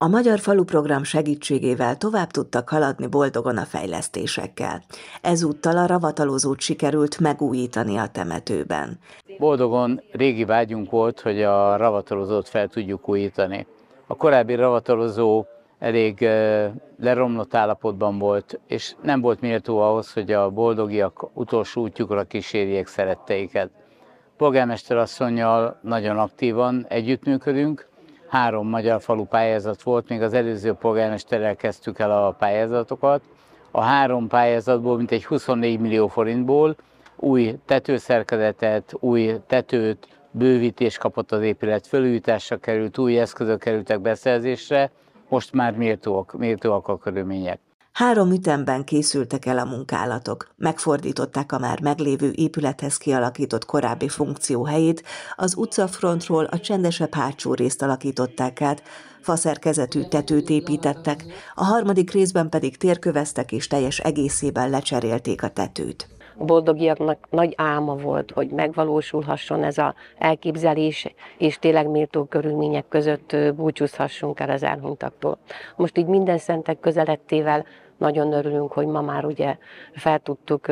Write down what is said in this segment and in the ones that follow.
A Magyar Falu Program segítségével tovább tudtak haladni boldogon a fejlesztésekkel. Ezúttal a ravatalozót sikerült megújítani a temetőben. Boldogon régi vágyunk volt, hogy a ravatalozót fel tudjuk újítani. A korábbi ravatalozó elég leromlott állapotban volt, és nem volt méltó ahhoz, hogy a boldogiak utolsó útjukra kísérjék szeretteiket. Polgármester asszonynal nagyon aktívan együttműködünk, három magyar falu pályázat volt, még az előző polgármesterrel kezdtük el a pályázatokat. A három pályázatból, mint egy 24 millió forintból új tetőszerkezetet, új tetőt, bővítés kapott az épület, fölújításra került, új eszközök kerültek beszerzésre, most már méltóak, méltóak a körülmények. Három ütemben készültek el a munkálatok, megfordították a már meglévő épülethez kialakított korábbi funkció helyét, az utcafrontról a csendesebb hátsó részt alakították át, faszerkezetű tetőt építettek, a harmadik részben pedig térköveztek és teljes egészében lecserélték a tetőt. A boldogiaknak nagy álma volt, hogy megvalósulhasson ez a elképzelés, és tényleg méltó körülmények között búcsúzhassunk el az elhunytaktól. Most így minden szentek közelettével nagyon örülünk, hogy ma már ugye fel tudtuk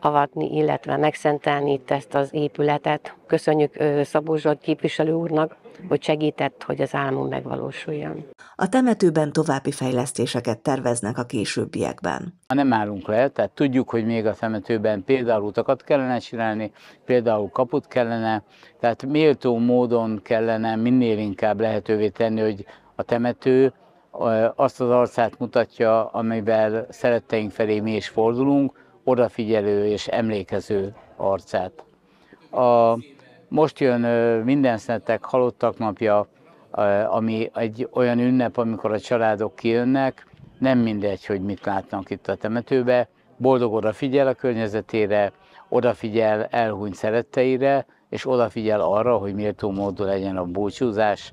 avatni, illetve megszentelni itt ezt az épületet. Köszönjük Szabó Zsolt képviselő úrnak, hogy segített, hogy az álmunk megvalósuljon. A temetőben további fejlesztéseket terveznek a későbbiekben. Nem állunk le, tehát tudjuk, hogy még a temetőben például utakat kellene csinálni, például kaput kellene, tehát méltó módon kellene minél inkább lehetővé tenni, hogy a temető azt az arcát mutatja, amivel szeretteink felé mi is fordulunk, odafigyelő és emlékező arcát. A, most jön minden szentek halottak napja, ami egy olyan ünnep, amikor a családok kijönnek, nem mindegy, hogy mit látnak itt a temetőbe, boldog odafigyel a környezetére, odafigyel elhunyt szeretteire, és odafigyel arra, hogy méltó módon legyen a búcsúzás,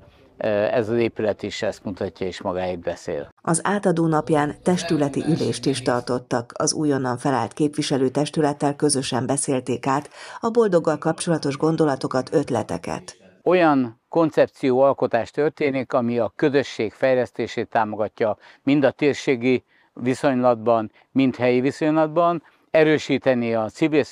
ez az épület is ezt mutatja, és magáét beszél. Az átadó napján testületi ülést is tartottak. Az újonnan felállt képviselő testülettel közösen beszélték át a boldoggal kapcsolatos gondolatokat, ötleteket. Olyan koncepció alkotás történik, ami a közösség fejlesztését támogatja mind a térségi viszonylatban, mind helyi viszonylatban, erősíteni a civil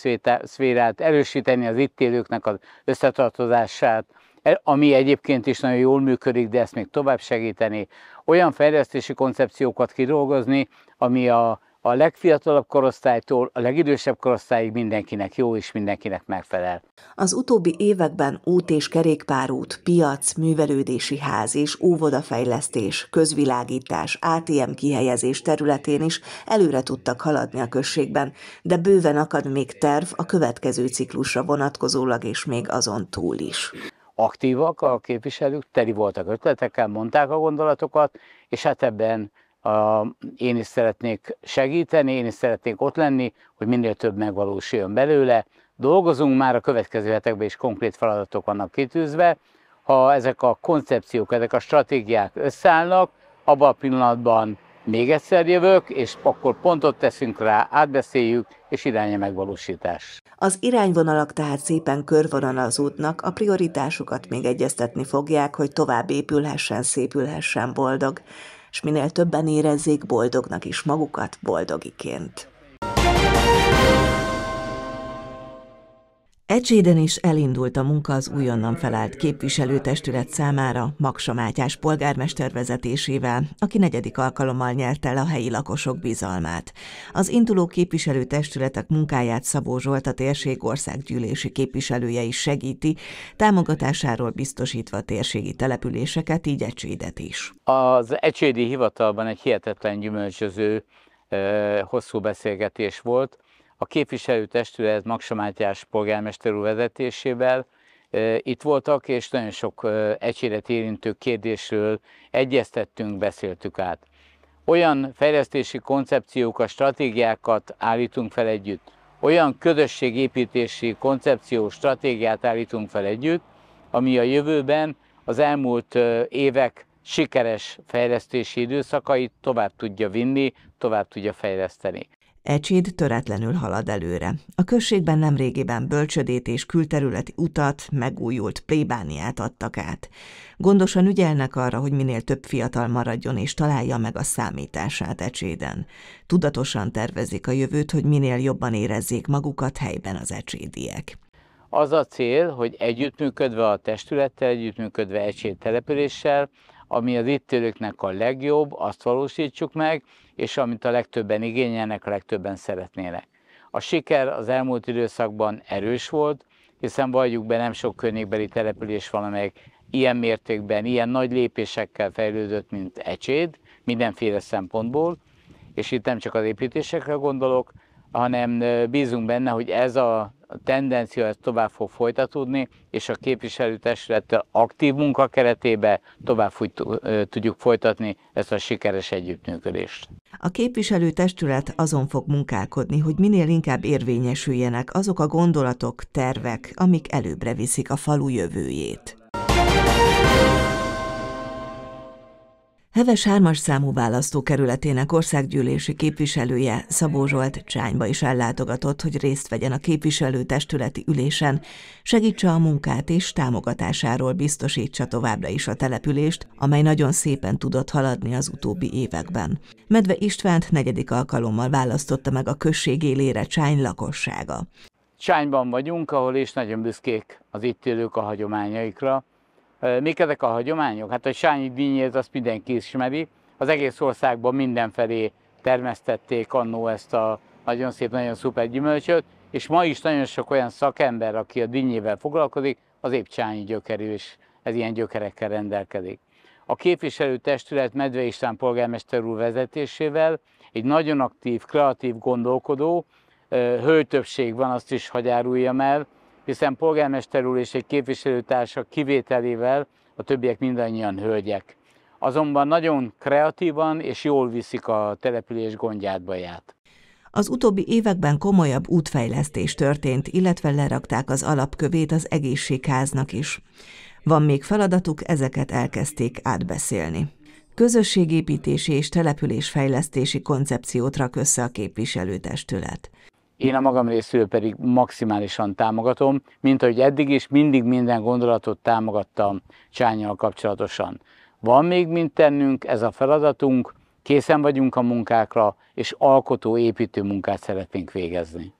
szférát, erősíteni az itt élőknek az összetartozását, E, ami egyébként is nagyon jól működik, de ezt még tovább segíteni. Olyan fejlesztési koncepciókat kidolgozni, ami a, a legfiatalabb korosztálytól a legidősebb korosztályig mindenkinek jó és mindenkinek megfelel. Az utóbbi években út és kerékpárút, piac, művelődési ház és óvodafejlesztés, közvilágítás, ATM kihelyezés területén is előre tudtak haladni a községben, de bőven akad még terv a következő ciklusra vonatkozólag és még azon túl is aktívak a képviselők, teli voltak ötletekkel, mondták a gondolatokat, és hát ebben a, én is szeretnék segíteni, én is szeretnék ott lenni, hogy minél több megvalósuljon belőle. Dolgozunk már, a következő hetekben is konkrét feladatok vannak kitűzve. Ha ezek a koncepciók, ezek a stratégiák összeállnak, abban a pillanatban még egyszer jövök, és akkor pontot teszünk rá, átbeszéljük, és irányja megvalósítás. Az irányvonalak tehát szépen körvonalazódnak, a prioritásukat még egyeztetni fogják, hogy tovább épülhessen, szépülhessen boldog, és minél többen érezzék boldognak is magukat boldogiként. Ecséden is elindult a munka az újonnan felállt képviselőtestület számára Maksa Mátyás polgármester vezetésével, aki negyedik alkalommal nyerte el a helyi lakosok bizalmát. Az induló képviselőtestületek munkáját Szabó Zsolt a térség országgyűlési képviselője is segíti, támogatásáról biztosítva a térségi településeket, így Ecsédet is. Az Ecsédi Hivatalban egy hihetetlen gyümölcsöző hosszú beszélgetés volt, a képviselőtestület Maksa Mátyás polgármester úr vezetésével itt voltak, és nagyon sok egységet érintő kérdésről egyeztettünk, beszéltük át. Olyan fejlesztési koncepciókat, stratégiákat állítunk fel együtt, olyan közösségépítési koncepció, stratégiát állítunk fel együtt, ami a jövőben az elmúlt évek sikeres fejlesztési időszakait tovább tudja vinni, tovább tudja fejleszteni. Ecsid töretlenül halad előre. A községben nemrégiben bölcsödét és külterületi utat, megújult plébániát adtak át. Gondosan ügyelnek arra, hogy minél több fiatal maradjon és találja meg a számítását Ecséden. Tudatosan tervezik a jövőt, hogy minél jobban érezzék magukat helyben az ecsédiek. Az a cél, hogy együttműködve a testülettel, együttműködve Ecséd településsel, ami az itt élőknek a legjobb, azt valósítsuk meg, és amit a legtöbben igényelnek, a legtöbben szeretnének. A siker az elmúlt időszakban erős volt, hiszen valljuk be nem sok környékbeli település van, amelyek ilyen mértékben, ilyen nagy lépésekkel fejlődött, mint Ecséd, mindenféle szempontból, és itt nem csak az építésekre gondolok, hanem bízunk benne, hogy ez a a tendencia ez tovább fog folytatódni, és a képviselőtestülettel aktív munka keretében tovább tudjuk folytatni ezt a sikeres együttműködést. A képviselőtestület azon fog munkálkodni, hogy minél inkább érvényesüljenek azok a gondolatok, tervek, amik előbbre viszik a falu jövőjét. Heves hármas számú választókerületének országgyűlési képviselője Szabó Zsolt Csányba is ellátogatott, hogy részt vegyen a képviselőtestületi ülésen, segítse a munkát és támogatásáról biztosítsa továbbra is a települést, amely nagyon szépen tudott haladni az utóbbi években. Medve Istvánt negyedik alkalommal választotta meg a község élére Csány lakossága. Csányban vagyunk, ahol is nagyon büszkék az itt élők a hagyományaikra, Mik ezek a hagyományok? Hát a sányi dinnyét azt mindenki ismeri. Az egész országban mindenfelé termesztették annó ezt a nagyon szép, nagyon szuper gyümölcsöt, és ma is nagyon sok olyan szakember, aki a dinnyével foglalkozik, az épp csányi gyökerű, és ez ilyen gyökerekkel rendelkezik. A képviselőtestület Medve István polgármester úr vezetésével egy nagyon aktív, kreatív gondolkodó, hőtöbbség van, azt is hagyáruljam el, hiszen polgármester úr és egy képviselőtársa kivételével a többiek mindannyian hölgyek. Azonban nagyon kreatívan és jól viszik a település gondját, baját. Az utóbbi években komolyabb útfejlesztés történt, illetve lerakták az alapkövét az egészségháznak is. Van még feladatuk, ezeket elkezdték átbeszélni. Közösségépítési és településfejlesztési koncepciót rak össze a képviselőtestület. Én a magam részéről pedig maximálisan támogatom, mint ahogy eddig is mindig minden gondolatot támogattam Csányjal kapcsolatosan. Van még mint tennünk, ez a feladatunk, készen vagyunk a munkákra, és alkotó építő munkát szeretnénk végezni.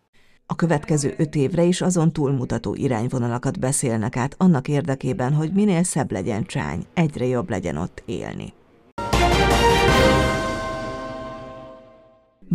A következő öt évre is azon túlmutató irányvonalakat beszélnek át annak érdekében, hogy minél szebb legyen Csány, egyre jobb legyen ott élni.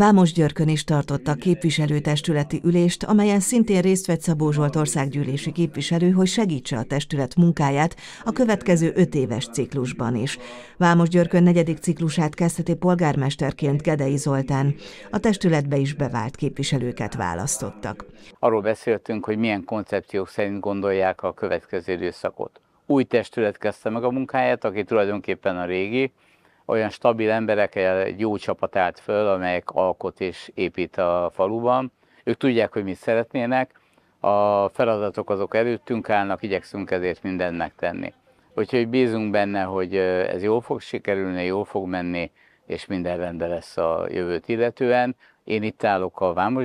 Bámos Györkön is tartotta képviselőtestületi ülést, amelyen szintén részt vett Szabó Zsolt országgyűlési képviselő, hogy segítse a testület munkáját a következő öt éves ciklusban is. Vámos Györkön negyedik ciklusát kezdheti polgármesterként Gedei Zoltán. A testületbe is bevált képviselőket választottak. Arról beszéltünk, hogy milyen koncepciók szerint gondolják a következő időszakot. Új testület kezdte meg a munkáját, aki tulajdonképpen a régi, olyan stabil emberekkel egy jó állt föl, amelyek alkot és épít a faluban. Ők tudják, hogy mit szeretnének, a feladatok azok előttünk állnak, igyekszünk ezért mindent megtenni. Úgyhogy bízunk benne, hogy ez jól fog sikerülni, jól fog menni, és minden rendben lesz a jövőt illetően. Én itt állok a Vámos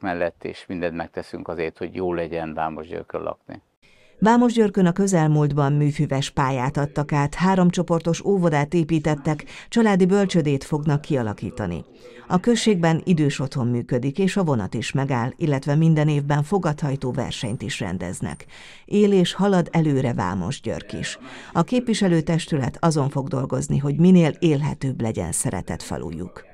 mellett, és mindent megteszünk azért, hogy jó legyen Vámos lakni. Vámos Györkön a közelmúltban műfüves pályát adtak át, háromcsoportos óvodát építettek, családi bölcsödét fognak kialakítani. A községben idős otthon működik, és a vonat is megáll, illetve minden évben fogadhajtó versenyt is rendeznek. Él és halad előre Vámos Györk is. A képviselőtestület azon fog dolgozni, hogy minél élhetőbb legyen szeretett falujuk.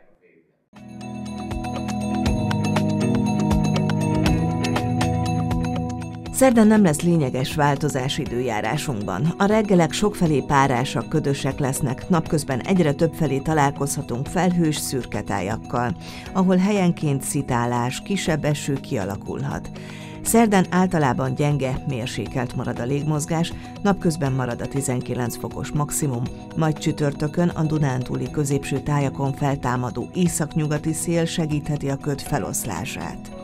Szerdán nem lesz lényeges változás időjárásunkban. A reggelek sokfelé párásak, ködösek lesznek, napközben egyre többfelé találkozhatunk felhős szürketájakkal, ahol helyenként szitálás, kisebb eső kialakulhat. Szerdán általában gyenge, mérsékelt marad a légmozgás, napközben marad a 19 fokos maximum, majd csütörtökön a Dunántúli középső tájakon feltámadó északnyugati szél segítheti a köd feloszlását.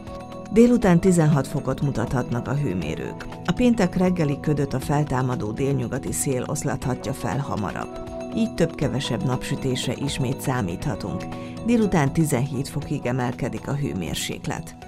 Délután 16 fokot mutathatnak a hőmérők. A péntek reggeli ködöt a feltámadó délnyugati szél oszlathatja fel hamarabb. Így több-kevesebb napsütésre ismét számíthatunk. Délután 17 fokig emelkedik a hőmérséklet.